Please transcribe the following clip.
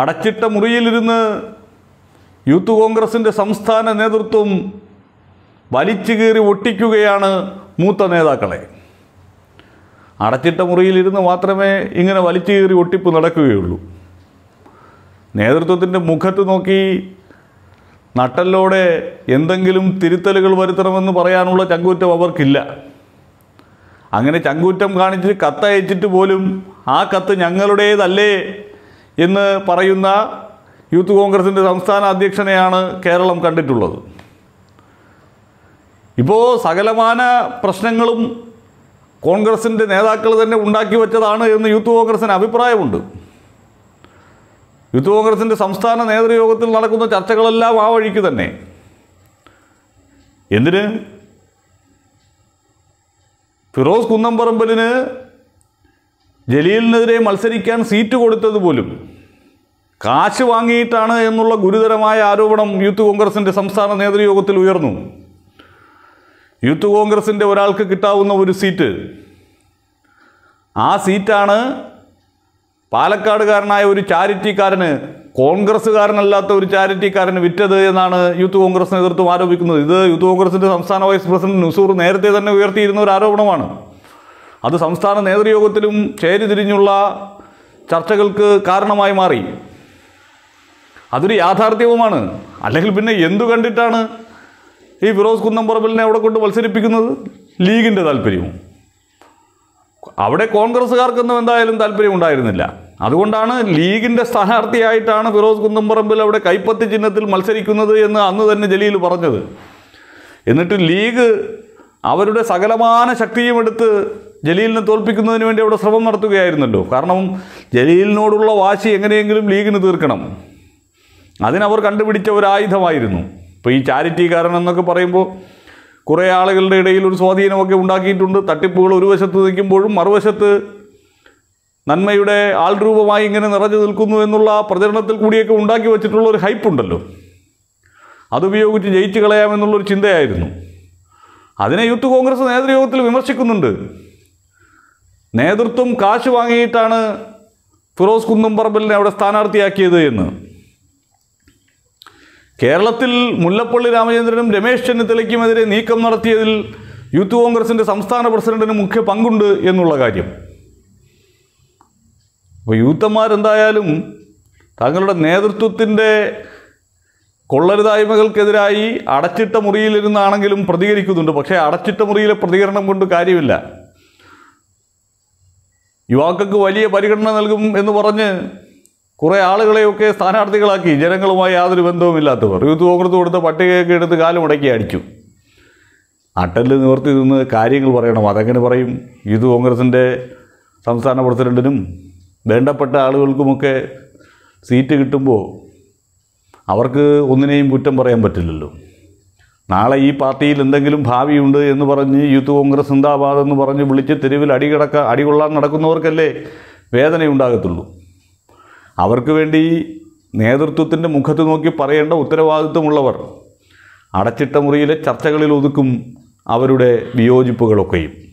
അടച്ചിട്ട മുറിയിലിരുന്ന് യൂത്ത് കോൺഗ്രസിൻ്റെ സംസ്ഥാന നേതൃത്വം വലിച്ചു കീറി ഒട്ടിക്കുകയാണ് മൂത്ത നേതാക്കളെ അടച്ചിട്ട മുറിയിലിരുന്ന് മാത്രമേ ഇങ്ങനെ വലിച്ചു കീറി ഒട്ടിപ്പ് നടക്കുകയുള്ളൂ നേതൃത്വത്തിൻ്റെ മുഖത്ത് നോക്കി നട്ടലിലൂടെ എന്തെങ്കിലും തിരുത്തലുകൾ വരുത്തണമെന്ന് പറയാനുള്ള ചങ്കൂറ്റം അവർക്കില്ല അങ്ങനെ ചങ്കൂറ്റം കാണിച്ച് കത്തയച്ചിട്ട് പോലും ആ കത്ത് ഞങ്ങളുടേതല്ലേ എന്ന് പറയുന്ന യൂത്ത് കോൺഗ്രസിൻ്റെ സംസ്ഥാന അധ്യക്ഷനെയാണ് കേരളം കണ്ടിട്ടുള്ളത് ഇപ്പോൾ സകലമാന പ്രശ്നങ്ങളും കോൺഗ്രസിൻ്റെ നേതാക്കൾ തന്നെ ഉണ്ടാക്കി വെച്ചതാണ് എന്ന് യൂത്ത് കോൺഗ്രസിന് അഭിപ്രായമുണ്ട് യൂത്ത് കോൺഗ്രസിൻ്റെ സംസ്ഥാന നേതൃയോഗത്തിൽ നടക്കുന്ന ചർച്ചകളെല്ലാം ആ വഴിക്ക് തന്നെ എന്തിന് ഫിറോസ് കുന്നംപറമ്പലിന് ജലീലിനെതിരെ മത്സരിക്കാൻ സീറ്റ് കൊടുത്തത് പോലും കാശ് വാങ്ങിയിട്ടാണ് എന്നുള്ള ഗുരുതരമായ ആരോപണം യൂത്ത് കോൺഗ്രസിൻ്റെ സംസ്ഥാന നേതൃയോഗത്തിൽ ഉയർന്നു യൂത്ത് കോൺഗ്രസിൻ്റെ ഒരാൾക്ക് കിട്ടാവുന്ന ഒരു സീറ്റ് ആ സീറ്റാണ് പാലക്കാടുകാരനായ ഒരു ചാരിറ്റിക്കാരന് കോൺഗ്രസ്സുകാരനല്ലാത്ത ഒരു ചാരിറ്റിക്കാരന് വിറ്റത് എന്നാണ് യൂത്ത് കോൺഗ്രസ് നേതൃത്വം ആരോപിക്കുന്നത് ഇത് യൂത്ത് കോൺഗ്രസിൻ്റെ സംസ്ഥാന വൈസ് പ്രസിഡന്റ് നുസൂർ നേരത്തെ തന്നെ ഉയർത്തിയിരുന്ന ഒരു ആരോപണമാണ് അത് സംസ്ഥാന നേതൃയോഗത്തിലും ചേരിതിരിഞ്ഞുള്ള ചർച്ചകൾക്ക് കാരണമായി മാറി അതൊരു യാഥാർത്ഥ്യവുമാണ് അല്ലെങ്കിൽ പിന്നെ എന്തു കണ്ടിട്ടാണ് ഈ ഫിറോസ് കുന്നംപറമ്പലിനെ അവിടെ കൊണ്ട് മത്സരിപ്പിക്കുന്നത് ലീഗിൻ്റെ താല്പര്യവും അവിടെ കോൺഗ്രസ്സുകാർക്കൊന്നും എന്തായാലും താല്പര്യം ഉണ്ടായിരുന്നില്ല അതുകൊണ്ടാണ് ലീഗിൻ്റെ സ്ഥാനാർത്ഥിയായിട്ടാണ് ഫിറോസ് കുന്നംപറമ്പിൽ അവിടെ കൈപ്പത്തി ചിഹ്നത്തിൽ മത്സരിക്കുന്നത് എന്ന് അന്ന് തന്നെ ജലീൽ പറഞ്ഞത് എന്നിട്ട് ലീഗ് അവരുടെ സകലമാന ശക്തിയും എടുത്ത് ജലീലിനെ തോൽപ്പിക്കുന്നതിന് വേണ്ടി അവിടെ ശ്രമം നടത്തുകയായിരുന്നല്ലോ കാരണം ജലീലിനോടുള്ള വാശി എങ്ങനെയെങ്കിലും ലീഗിന് തീർക്കണം അതിനവർ കണ്ടുപിടിച്ച ഒരു ആയുധമായിരുന്നു ഇപ്പോൾ ഈ ചാരിറ്റിക്കാരൻ എന്നൊക്കെ പറയുമ്പോൾ കുറേ ആളുകളുടെ ഇടയിൽ ഒരു സ്വാധീനമൊക്കെ ഉണ്ടാക്കിയിട്ടുണ്ട് തട്ടിപ്പുകൾ ഒരു വശത്ത് നിൽക്കുമ്പോഴും മറുവശത്ത് നന്മയുടെ ആൾരൂപമായി ഇങ്ങനെ നിറഞ്ഞു നിൽക്കുന്നു എന്നുള്ള പ്രചരണത്തിൽ കൂടിയൊക്കെ ഉണ്ടാക്കി വച്ചിട്ടുള്ള ഹൈപ്പുണ്ടല്ലോ അതുപയോഗിച്ച് ജയിച്ചു കളയാമെന്നുള്ളൊരു ചിന്തയായിരുന്നു അതിനെ യൂത്ത് കോൺഗ്രസ് നേതൃയോഗത്തിൽ വിമർശിക്കുന്നുണ്ട് നേതൃത്വം കാശ് വാങ്ങിയിട്ടാണ് ഫിറോസ് കുന്നുംപറമ്പലിനെ അവിടെ സ്ഥാനാർത്ഥിയാക്കിയത് എന്ന് കേരളത്തിൽ മുല്ലപ്പള്ളി രാമചന്ദ്രനും രമേശ് ചെന്നിത്തലയ്ക്കുമെതിരെ നീക്കം നടത്തിയതിൽ യൂത്ത് കോൺഗ്രസിൻ്റെ സംസ്ഥാന പ്രസിഡന്റിന് മുഖ്യ പങ്കുണ്ട് എന്നുള്ള കാര്യം അപ്പോൾ യൂത്തന്മാരെന്തായാലും തങ്ങളുടെ നേതൃത്വത്തിൻ്റെ കൊള്ളരുതായ്മകൾക്കെതിരായി അടച്ചിട്ട മുറിയിലിരുന്നാണെങ്കിലും പ്രതികരിക്കുന്നുണ്ട് പക്ഷേ അടച്ചിട്ട മുറിയിലെ പ്രതികരണം കൊണ്ട് കാര്യമില്ല യുവാക്കൾക്ക് വലിയ പരിഗണന നൽകും എന്ന് പറഞ്ഞ് കുറേ ആളുകളെയൊക്കെ സ്ഥാനാർത്ഥികളാക്കി ജനങ്ങളുമായി യാതൊരു ഇല്ലാത്തവർ യൂത്ത് കോൺഗ്രസ് കൊടുത്ത പട്ടികയൊക്കെ എടുത്ത് കാലുമുടക്കി അടിച്ചു അട്ടൽ നിവർത്തി നിന്ന് കാര്യങ്ങൾ പറയണം അതെങ്ങനെ പറയും യൂത്ത് കോൺഗ്രസിൻ്റെ സംസ്ഥാന പ്രസിഡൻറ്റിനും വേണ്ടപ്പെട്ട ആളുകൾക്കുമൊക്കെ സീറ്റ് കിട്ടുമ്പോൾ അവർക്ക് ഒന്നിനെയും കുറ്റം പറയാൻ പറ്റില്ലല്ലോ നാളെ ഈ പാർട്ടിയിൽ എന്തെങ്കിലും ഭാവിയുണ്ട് എന്ന് പറഞ്ഞ് യൂത്ത് കോൺഗ്രസ് സിന്ദാബാദ് എന്ന് പറഞ്ഞ് വിളിച്ച് തെരുവിൽ അടികിടക്ക അടികൊള്ളാൻ നടക്കുന്നവർക്കല്ലേ വേദനയുണ്ടാകത്തുള്ളൂ അവർക്ക് വേണ്ടി നേതൃത്വത്തിൻ്റെ മുഖത്ത് നോക്കി പറയേണ്ട ഉത്തരവാദിത്വമുള്ളവർ അടച്ചിട്ട മുറിയിലെ ചർച്ചകളിൽ ഒതുക്കും അവരുടെ വിയോജിപ്പുകളൊക്കെയും